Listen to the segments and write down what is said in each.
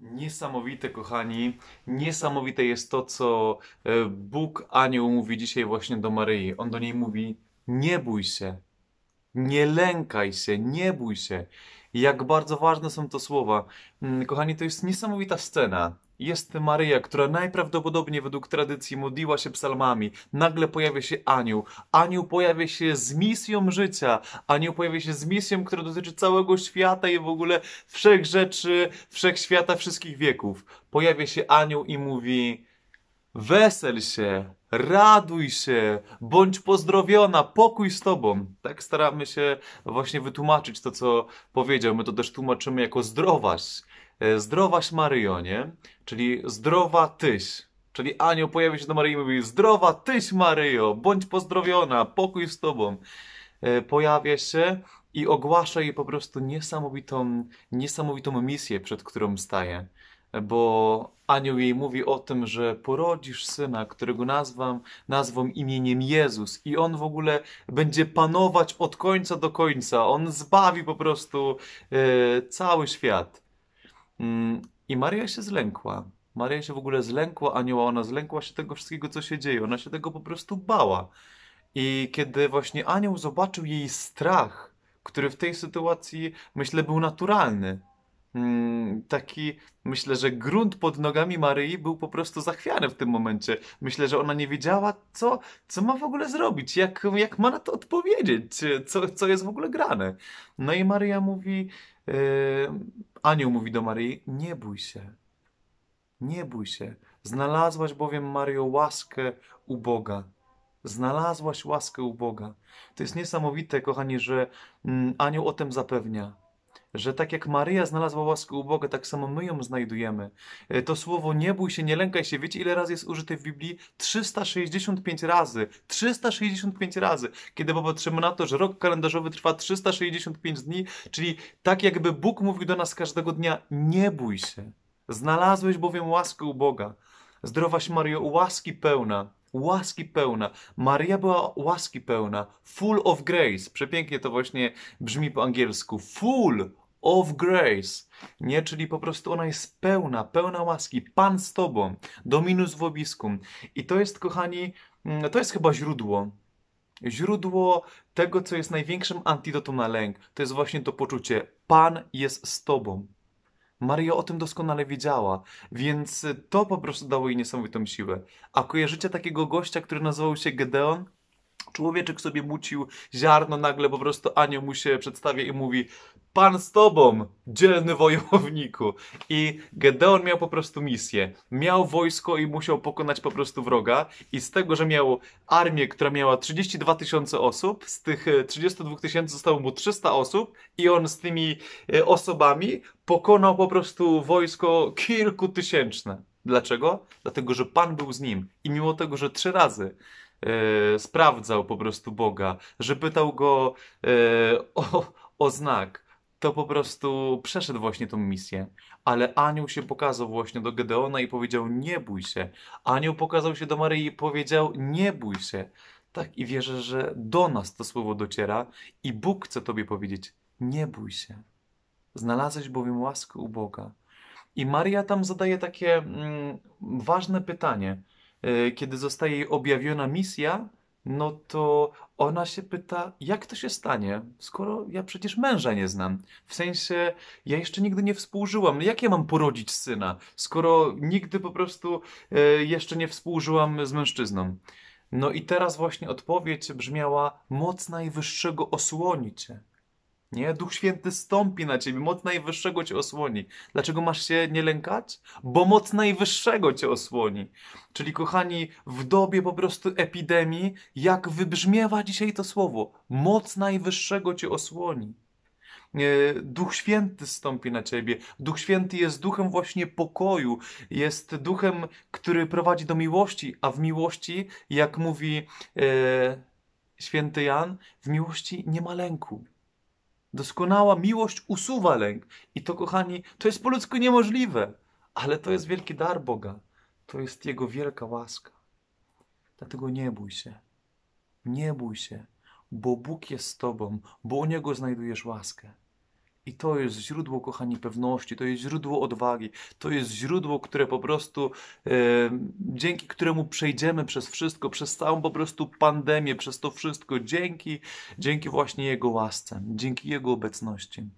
Niesamowite, kochani. Niesamowite jest to, co e, Bóg, anioł mówi dzisiaj właśnie do Maryi. On do niej mówi: Nie bój się, nie lękaj się, nie bój się. Jak bardzo ważne są to słowa. Mm, kochani, to jest niesamowita scena. Jest Maryja, która najprawdopodobniej według tradycji modliła się psalmami. Nagle pojawia się anioł. Anioł pojawia się z misją życia. Anioł pojawia się z misją, która dotyczy całego świata i w ogóle wszech rzeczy, wszechświata, wszystkich wieków. Pojawia się anioł i mówi Wesel się, raduj się, bądź pozdrowiona, pokój z Tobą. Tak staramy się właśnie wytłumaczyć to, co powiedział. My to też tłumaczymy jako zdrowaś. E, zdrowaś Maryjonie, czyli zdrowa Tyś. Czyli anioł pojawia się do Maryi i mówi zdrowa Tyś Maryjo, bądź pozdrowiona, pokój z Tobą. E, pojawia się i ogłasza jej po prostu niesamowitą, niesamowitą misję, przed którą staje bo anioł jej mówi o tym, że porodzisz syna, którego nazwam, nazwą imieniem Jezus i on w ogóle będzie panować od końca do końca. On zbawi po prostu e, cały świat. Mm, I Maria się zlękła. Maria się w ogóle zlękła anioła, ona zlękła się tego wszystkiego, co się dzieje. Ona się tego po prostu bała. I kiedy właśnie anioł zobaczył jej strach, który w tej sytuacji, myślę, był naturalny, Mm, taki, myślę, że grunt pod nogami Maryi był po prostu zachwiany w tym momencie. Myślę, że ona nie wiedziała, co, co ma w ogóle zrobić, jak, jak ma na to odpowiedzieć, co, co jest w ogóle grane. No i Maryja mówi, yy, anioł mówi do Maryi, nie bój się, nie bój się. Znalazłaś bowiem, Mario, łaskę u Boga. Znalazłaś łaskę u Boga. To jest niesamowite, kochani, że mm, anioł o tym zapewnia że tak jak Maryja znalazła łaskę u Boga, tak samo my ją znajdujemy. E, to słowo nie bój się, nie lękaj się, wiecie ile razy jest użyte w Biblii? 365 razy. 365 razy. Kiedy popatrzymy na to, że rok kalendarzowy trwa 365 dni, czyli tak jakby Bóg mówił do nas każdego dnia, nie bój się. Znalazłeś bowiem łaskę u Boga. Zdrowaś Mario, łaski pełna, łaski pełna. Maria była łaski pełna, full of grace. Przepięknie to właśnie brzmi po angielsku. Full of grace. Nie, czyli po prostu ona jest pełna, pełna łaski. Pan z tobą, Dominus w obiskum. I to jest, kochani, mm, to jest chyba źródło. Źródło tego, co jest największym antidotum na lęk, to jest właśnie to poczucie: Pan jest z tobą. Maria o tym doskonale wiedziała, więc to po prostu dało jej niesamowitą siłę. A kojarzycie takiego gościa, który nazywał się Gedeon? Człowieczek sobie mucił ziarno, nagle po prostu Anioł mu się przedstawia i mówi Pan z tobą, dzielny wojowniku. I Gedeon miał po prostu misję. Miał wojsko i musiał pokonać po prostu wroga. I z tego, że miał armię, która miała 32 tysiące osób, z tych 32 e, tysięcy zostało mu 300 osób i on z tymi e, osobami pokonał po prostu wojsko kilkutysięczne. Dlaczego? Dlatego, że Pan był z nim. I mimo tego, że trzy razy e, sprawdzał po prostu Boga, że pytał go e, o, o znak, to po prostu przeszedł właśnie tą misję. Ale anioł się pokazał właśnie do Gedeona i powiedział: Nie bój się. Anioł pokazał się do Maryi i powiedział: Nie bój się. Tak, i wierzę, że do nas to słowo dociera i Bóg chce Tobie powiedzieć: Nie bój się. Znalazłeś bowiem łaskę u Boga. I Maria tam zadaje takie mm, ważne pytanie. E, kiedy zostaje jej objawiona misja, no to ona się pyta, jak to się stanie, skoro ja przecież męża nie znam. W sensie, ja jeszcze nigdy nie współżyłam. No jak ja mam porodzić syna, skoro nigdy po prostu e, jeszcze nie współżyłam z mężczyzną? No i teraz właśnie odpowiedź brzmiała: Moc najwyższego osłoni cię. Nie? Duch Święty stąpi na ciebie, moc Najwyższego cię osłoni. Dlaczego masz się nie lękać? Bo moc Najwyższego cię osłoni. Czyli, kochani, w dobie po prostu epidemii, jak wybrzmiewa dzisiaj to słowo, moc Najwyższego cię osłoni. Duch Święty stąpi na ciebie. Duch Święty jest duchem właśnie pokoju, jest duchem, który prowadzi do miłości, a w miłości, jak mówi e, święty Jan, w miłości nie ma lęku. Doskonała miłość usuwa lęk. I to, kochani, to jest po ludzku niemożliwe, ale to jest wielki dar Boga. To jest Jego wielka łaska. Dlatego nie bój się. Nie bój się, bo Bóg jest z Tobą, bo u Niego znajdujesz łaskę. I to jest źródło, kochani, pewności, to jest źródło odwagi, to jest źródło, które po prostu, e, dzięki któremu przejdziemy przez wszystko, przez całą po prostu pandemię, przez to wszystko, dzięki, dzięki właśnie Jego łasce, dzięki Jego obecności.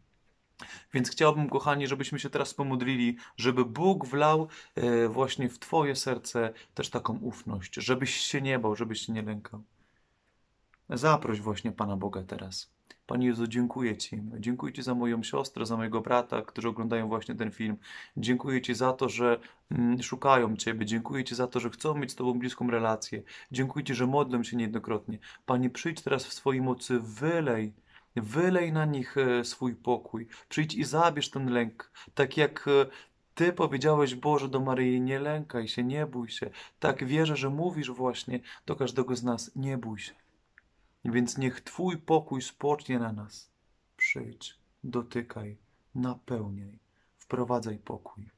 Więc chciałbym, kochani, żebyśmy się teraz pomodlili, żeby Bóg wlał e, właśnie w Twoje serce też taką ufność, żebyś się nie bał, żebyś się nie lękał. Zaproś właśnie Pana Boga teraz. Panie Jezu, dziękuję Ci. Dziękuję Ci za moją siostrę, za mojego brata, którzy oglądają właśnie ten film. Dziękuję Ci za to, że mm, szukają Ciebie. Dziękuję Ci za to, że chcą mieć z Tobą bliską relację. Dziękuję Ci, że modlą się niejednokrotnie. Panie, przyjdź teraz w swojej mocy, wylej Wylej na nich e, swój pokój. Przyjdź i zabierz ten lęk. Tak jak e, ty powiedziałeś, Boże, do Maryi, nie lękaj się, nie bój się. Tak wierzę, że mówisz właśnie do każdego z nas, nie bój się. Więc niech Twój pokój spocznie na nas. Przyjdź, dotykaj, napełniaj, wprowadzaj pokój.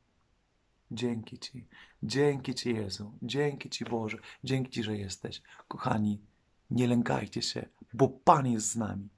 Dzięki Ci, dzięki Ci Jezu, dzięki Ci Boże, dzięki Ci, że jesteś. Kochani, nie lękajcie się, bo Pan jest z nami.